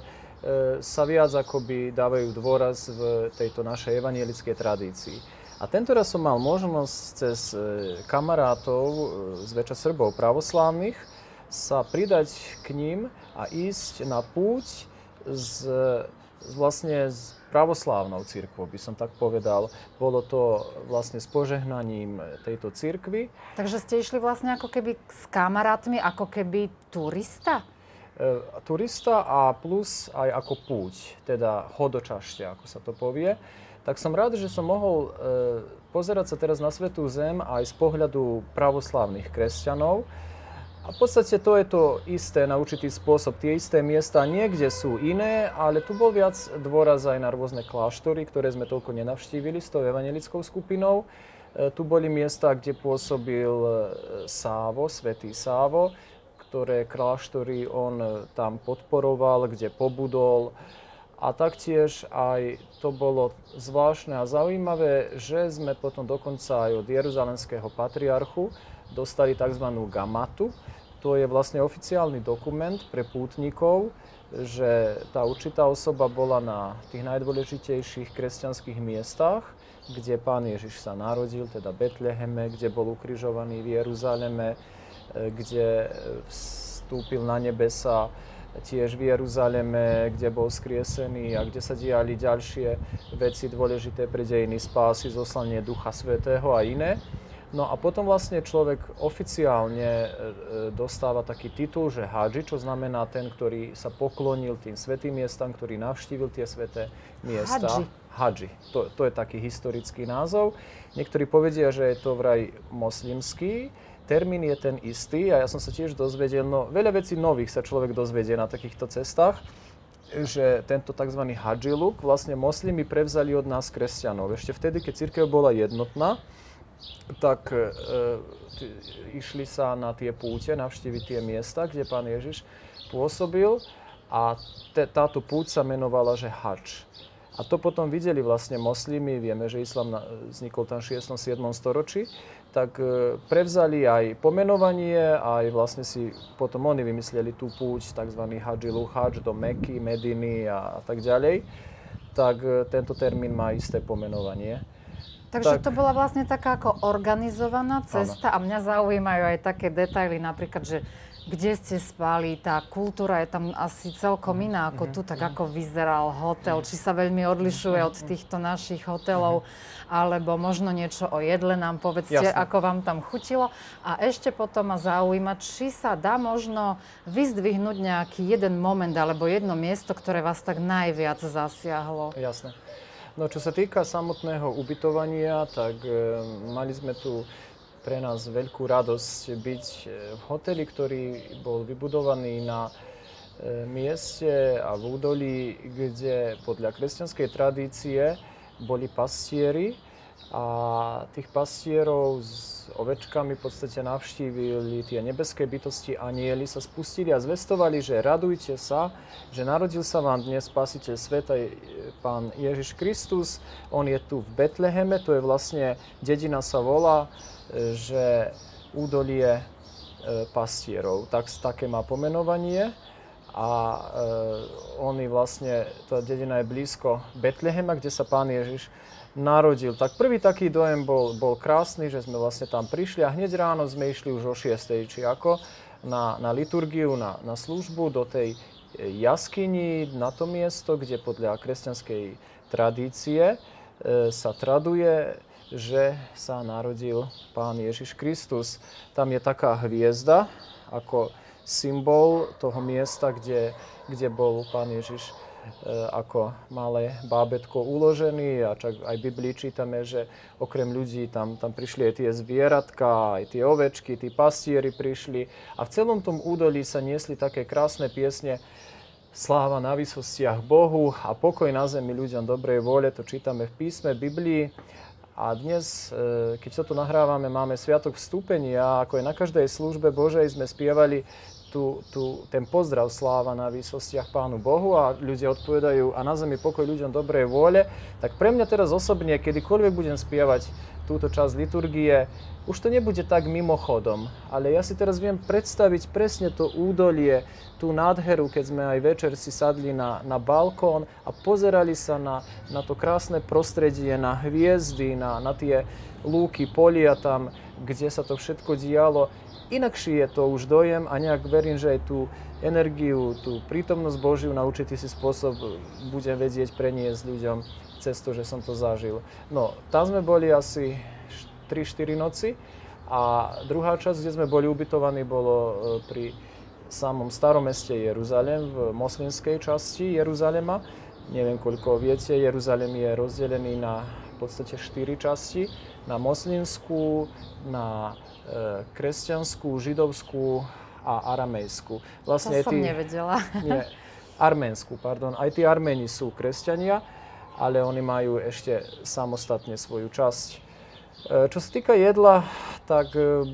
sa viac akoby dávajú dôraz v tejto našej evanielickej tradícii. A tento raz som mal možnosť cez e, kamarátov, e, zväčša Srbov pravoslávnych, sa pridať k ním a ísť na púť z, z vlastne z pravoslávnou církvou, by som tak povedal. Bolo to vlastne s požehnaním tejto církvy. Takže ste išli vlastne ako keby s kamarátmi, ako keby turista? E, turista a plus aj ako púť, teda hodočašťa, ako sa to povie tak som rád, že som mohol e, pozerať sa teraz na Svetú Zem aj z pohľadu pravoslávnych kresťanov. A v podstate to je to isté na určitý spôsob. Tie isté miesta niekde sú iné, ale tu bol viac dôraz aj na rôzne kláštory, ktoré sme toľko nenavštívili s tou evangelickou skupinou. E, tu boli miesta, kde pôsobil e, Sávo, svätý Sávo, ktoré kláštory on e, tam podporoval, kde pobudol. A taktiež aj to bolo zvláštne a zaujímavé, že sme potom dokonca aj od Jeruzalemského patriarchu dostali tzv. gamatu. To je vlastne oficiálny dokument pre pútnikov, že tá určitá osoba bola na tých najdôležitejších kresťanských miestach, kde pán Ježiš sa narodil, teda Betleheme, kde bol ukrižovaný v Jeruzaleme, e, kde vstúpil na nebesa, tiež v Jeruzaleme, kde bol skriesený a kde sa diali ďalšie veci dôležité pre dejiny spásy, zoslanie Ducha Svetého a iné. No a potom vlastne človek oficiálne e, e, dostáva taký titul, že hádži, čo znamená ten, ktorý sa poklonil tým svetým miestam, ktorý navštívil tie sveté miesta. Hadži. Hadži. To, to je taký historický názov. Niektorí povedia, že je to vraj moslimský, termín je ten istý a ja som sa tiež dozvedel, no veľa vecí nových sa človek dozvedie na takýchto cestách že tento tzv. Hadžiluk vlastne moslimi prevzali od nás kresťanov. Ešte vtedy, keď církev bola jednotná, tak e, išli sa na tie púte, navštíviť tie miesta, kde pán Ježiš pôsobil a te, táto púť sa menovala, že hač. A to potom videli vlastne moslimi, vieme, že islám vznikol tam v 6. 7. storočí, tak e, prevzali aj pomenovanie, aj vlastne si potom oni vymysleli tú púť, tzv. Hadži Luhač do Meky, Mediny a, tak ďalej, tak e, tento termín má isté pomenovanie. Takže tak. to bola vlastne taká ako organizovaná cesta ano. a mňa zaujímajú aj také detaily, napríklad, že kde ste spali, tá kultúra je tam asi celkom mhm, iná ako mhm, tu, tak mhm. ako vyzeral hotel, či sa veľmi odlišuje od týchto našich hotelov, alebo možno niečo o jedle nám povedzte, Jasne. ako vám tam chutilo. A ešte potom ma zaujíma, či sa dá možno vyzdvihnúť nejaký jeden moment alebo jedno miesto, ktoré vás tak najviac zasiahlo. Jasné. No čo sa týka samotného ubytovania, tak e, mali sme tu pre nás veľkú radosť byť eh, v hoteli, ktorý bol vybudovaný na eh, mieste a v údolí, kde podľa kresťanskej tradície boli pastieri a tých pastierov s ovečkami v podstate navštívili tie nebeské bytosti anieli, sa spustili a zvestovali, že radujte sa, že narodil sa vám dnes spasiteľ sveta eh, pán Ježiš Kristus, on je tu v Betleheme, to je vlastne, dedina sa volá že údolie e, pastierov, tak, také má pomenovanie a e, oni vlastne, tá dedina je blízko Betlehema, kde sa pán Ježiš narodil. Tak prvý taký dojem bol, bol krásny, že sme vlastne tam prišli a hneď ráno sme išli už o 6. či ako na, na liturgiu, na, na službu do tej jaskyni, na to miesto, kde podľa kresťanskej tradície e, sa traduje že sa narodil pán Ježiš Kristus. Tam je taká hviezda ako symbol toho miesta, kde, kde bol pán Ježiš e, ako malé bábetko uložený a čak aj v Biblii čítame, že okrem ľudí tam, tam prišli aj tie zvieratka, aj tie ovečky, tí pastieri prišli a v celom tom údolí sa niesli také krásne piesne Sláva na vysostiach Bohu a pokoj na zemi ľuďom dobrej vôle, to čítame v písme Biblii a dnes, e, keď toto nahrávame, máme Sviatok vstúpenia a ako je na každej službe Božej, sme spievali tú, tú, ten pozdrav sláva na výsostiach Pánu Bohu a ľudia odpovedajú a na zemi pokoj ľuďom dobrej vôle, tak pre mňa teraz osobne, kedykoľvek budem spievať túto časť liturgie, už to nebude tak mimochodom, ale ja si teraz viem predstaviť presne to údolie, tú nádheru, keď sme aj večer si sadli na, na balkón a pozerali sa na, na to krásne prostredie, na hviezdy, na, na tie lúky, polia tam, kde sa to všetko dialo. Inakšie to už dojem a nejak verím, že aj tú energiu, tú prítomnosť Božiu na určitý si spôsob budem vedieť preniesť ľuďom cez to, že som to zažil. No, tam sme boli asi 3-4 noci a druhá časť, kde sme boli ubytovaní, bolo e, pri samom starom meste Jeruzalem, v moslimskej časti Jeruzalema. Neviem, koľko viete, Jeruzalem je rozdelený na v podstate 4 časti na moslimskú, na e, kresťanskú, židovskú a aramejskú. Vlastne to som tí, nevedela. Nie, arménskú, pardon. Aj tí Arméni sú kresťania, ale oni majú ešte samostatne svoju časť. E, čo sa týka jedla, tak e,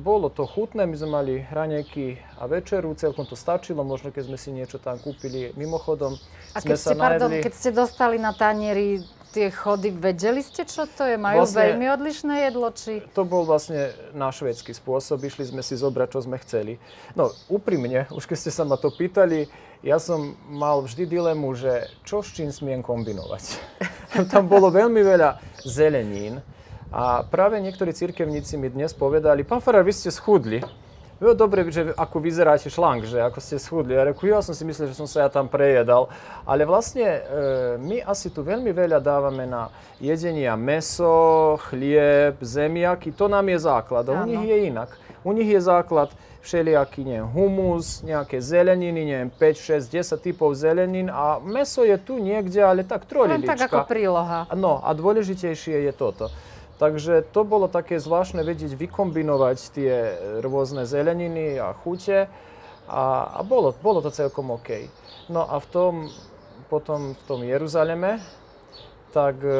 bolo to chutné, my sme mali hranieky a večeru, celkom to stačilo, možno keď sme si niečo tam kúpili mimochodom. A keď sme ste, sa pardon, keď ste dostali na tanieri tie chody, vedeli ste, čo to je? Majú vlastne, veľmi odlišné jedlo? Či... To bol vlastne náš švedský spôsob. Išli sme si zobrať, čo sme chceli. No, úprimne, už keď ste sa ma to pýtali, ja som mal vždy dilemu, že čo s čím smiem kombinovať. Tam bolo veľmi veľa zelenín. A práve niektorí cirkevníci mi dnes povedali, pán Farar, vy ste schudli jo, dobre, že ako vyzeráte šlank, že ako ste schudli. Ja reku, ja som si myslel, že som sa ja tam prejedal. Ale vlastne e, my asi tu veľmi veľa dávame na jedenia meso, chlieb, zemiaky. to nám je základ. A u nich je inak. U nich je základ všelijaký, neviem, humus, nejaké zeleniny, neviem, 5, 6, 10 typov zelenín a meso je tu niekde, ale tak trolilička. Len tak ako príloha. No a dôležitejšie je toto. Takže to bolo také zvláštne vedieť vykombinovať tie e, rôzne zeleniny a chute a, a bolo, bolo to celkom OK. No a v tom, potom v tom Jeruzaleme, tak e,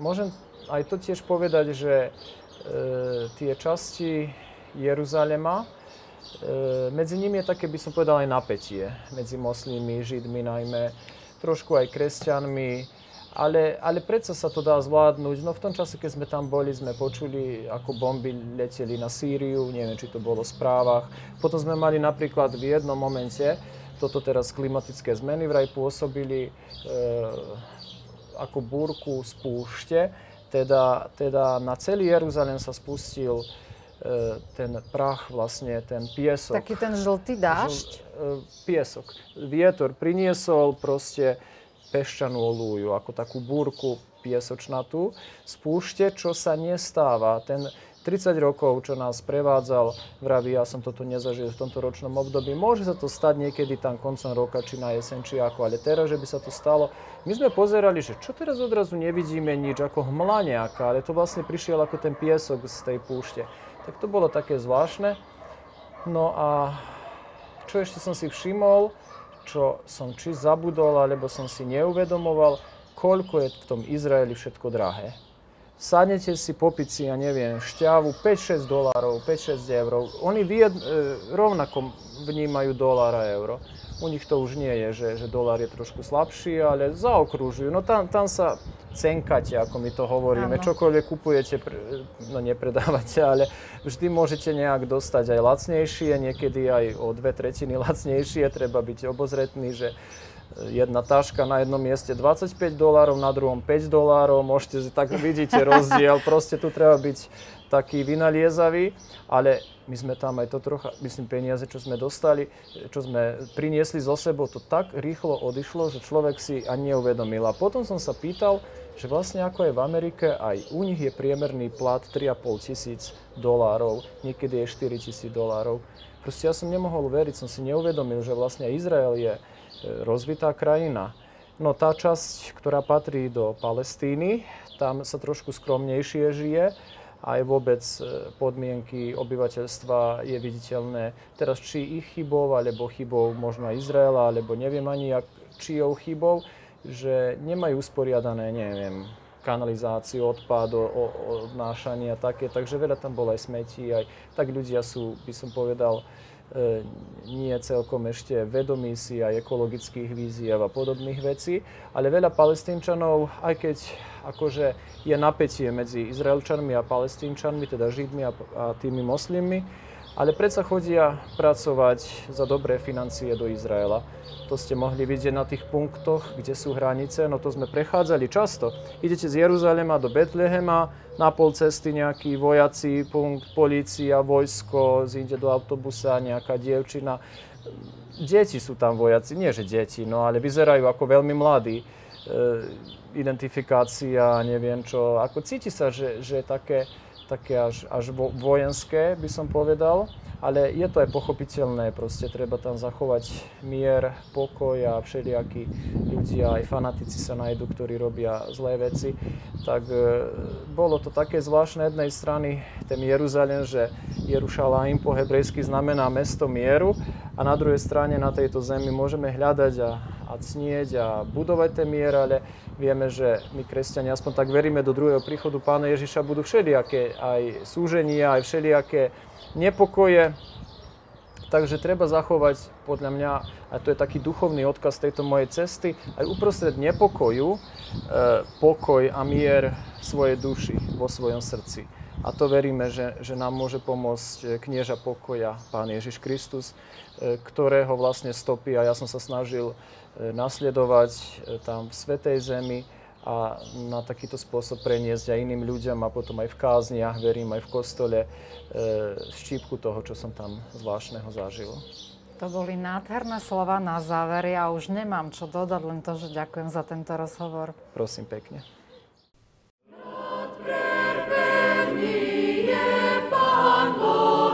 môžem aj to tiež povedať, že e, tie časti Jeruzalema, e, medzi nimi je také, by som povedal, aj napätie medzi moslimi, židmi najmä, trošku aj kresťanmi, ale, ale predsa sa to dá zvládnuť. No v tom čase, keď sme tam boli, sme počuli, ako bomby leteli na Sýriu, neviem, či to bolo v správach. Potom sme mali napríklad v jednom momente, toto teraz klimatické zmeny vraj pôsobili e, ako búrku z púšte, teda, teda na celý Jeruzalém sa spustil e, ten prach, vlastne ten piesok. Taký ten žltý dážď? Žl, e, piesok. Vietor priniesol proste peščanú olúju, ako takú búrku piesočnatú spúšte, čo sa nestáva. Ten 30 rokov, čo nás prevádzal, vraví, ja som toto nezažil v tomto ročnom období. Môže sa to stať niekedy tam koncom roka, či na jeseň, či ako, ale teraz, že by sa to stalo. My sme pozerali, že čo teraz odrazu nevidíme nič, ako hmla nejaká, ale to vlastne prišiel ako ten piesok z tej púšte. Tak to bolo také zvláštne. No a čo ešte som si všimol, što sam či zabudol, alebo sam si nje uvedomoval, koliko je v tom Izraeli všetko drahé. Sadnje će si popici, ja ne vijem, šťavu, 5-6 dolarov, 5-6 evrov. Oni vijed, e, rovnako vnimaju dolara, euro. u nich to už nie je, že, že dolar je trošku slabší, ale zaokružujú. No tam, tam sa cenkate, ako my to hovoríme. Áno. Čokoľvek kupujete, no nepredávate, ale vždy môžete nejak dostať aj lacnejšie, niekedy aj o dve tretiny lacnejšie. Treba byť obozretný, že jedna taška na jednom mieste 25 dolárov, na druhom 5 dolárov, môžete, si tak vidíte rozdiel, proste tu treba byť taký vynaliezavý, ale my sme tam aj to trocha, myslím, peniaze, čo sme dostali, čo sme priniesli zo sebou, to tak rýchlo odišlo, že človek si ani neuvedomil. A potom som sa pýtal, že vlastne ako je v Amerike, aj u nich je priemerný plat 3,5 tisíc dolárov, niekedy je 4 tisíc dolárov. Proste ja som nemohol veriť, som si neuvedomil, že vlastne Izrael je rozvitá krajina. No tá časť, ktorá patrí do Palestíny, tam sa trošku skromnejšie žije, aj vôbec e, podmienky obyvateľstva je viditeľné. Teraz či ich chybou, alebo chybou možno Izraela, alebo neviem ani, jak, čijou chybou, že nemajú usporiadané, neviem, kanalizáciu, odpad, odnášanie a také, takže veľa tam bolo aj smetí, aj tak ľudia sú, by som povedal, E, nie celkom ešte vedomí si aj ekologických víziev a podobných vecí, ale veľa palestínčanov, aj keď akože je napätie medzi Izraelčanmi a palestínčanmi, teda Židmi a, a tými moslimmi, ale predsa chodia pracovať za dobré financie do Izraela. To ste mohli vidieť na tých punktoch, kde sú hranice, no to sme prechádzali často. Idete z Jeruzalema do Betlehema, na pol cesty nejaký vojací punkt, policia, vojsko, zíde do autobusa nejaká dievčina. Deti sú tam vojaci, nie že deti, no ale vyzerajú ako veľmi mladí. E, identifikácia, neviem čo, ako cíti sa, že, že také také až, až vojenské, by som povedal. Ale je to aj pochopiteľné, proste treba tam zachovať mier, pokoj a všelijakí ľudia, aj fanatici sa nájdu, ktorí robia zlé veci. Tak e, bolo to také zvláštne jednej strany ten Jeruzalem, že Jerušalaim po hebrejsky znamená mesto mieru a na druhej strane na tejto zemi môžeme hľadať a, a cnieť a budovať ten mier, ale Vieme, že my kresťania aspoň tak veríme do druhého príchodu pána Ježiša budú všelijaké aj súženia, aj všelijaké nepokoje. Takže treba zachovať podľa mňa, a to je taký duchovný odkaz tejto mojej cesty, aj uprostred nepokoju e, pokoj a mier v svojej duši, vo svojom srdci. A to veríme, že, že nám môže pomôcť e, knieža pokoja, Pán Ježiš Kristus, e, ktorého vlastne stopy, a ja som sa snažil E, nasledovať e, tam v Svetej Zemi a na takýto spôsob preniesť aj iným ľuďom a potom aj v kázniach, verím, aj v kostole e, štípku toho, čo som tam zvláštneho zažil. To boli nádherné slova na záver. Ja už nemám čo dodať, len to, že ďakujem za tento rozhovor. Prosím pekne. Nad je Pán Boh.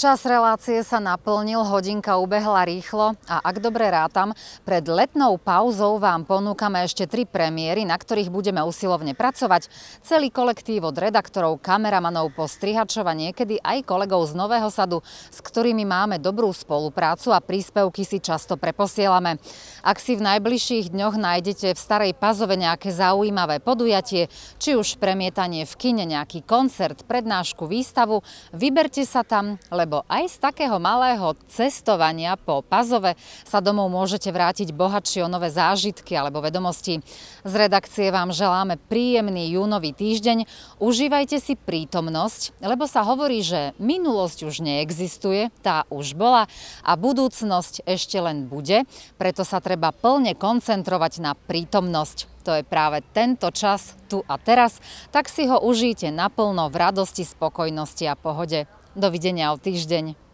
Čas relácie sa naplnil, hodinka ubehla rýchlo a ak dobre rátam, pred letnou pauzou vám ponúkame ešte tri premiéry, na ktorých budeme usilovne pracovať. Celý kolektív od redaktorov, kameramanov po a niekedy aj kolegov z Nového sadu, s ktorými máme dobrú spoluprácu a príspevky si často preposielame. Ak si v najbližších dňoch nájdete v Starej Pazove nejaké zaujímavé podujatie, či už premietanie v kine, nejaký koncert, prednášku, výstavu, vyberte sa tam, lebo lebo aj z takého malého cestovania po Pazove sa domov môžete vrátiť bohatší o nové zážitky alebo vedomosti. Z redakcie vám želáme príjemný júnový týždeň. Užívajte si prítomnosť, lebo sa hovorí, že minulosť už neexistuje, tá už bola a budúcnosť ešte len bude, preto sa treba plne koncentrovať na prítomnosť. To je práve tento čas, tu a teraz, tak si ho užijte naplno v radosti, spokojnosti a pohode. Dovidenia o týždeň.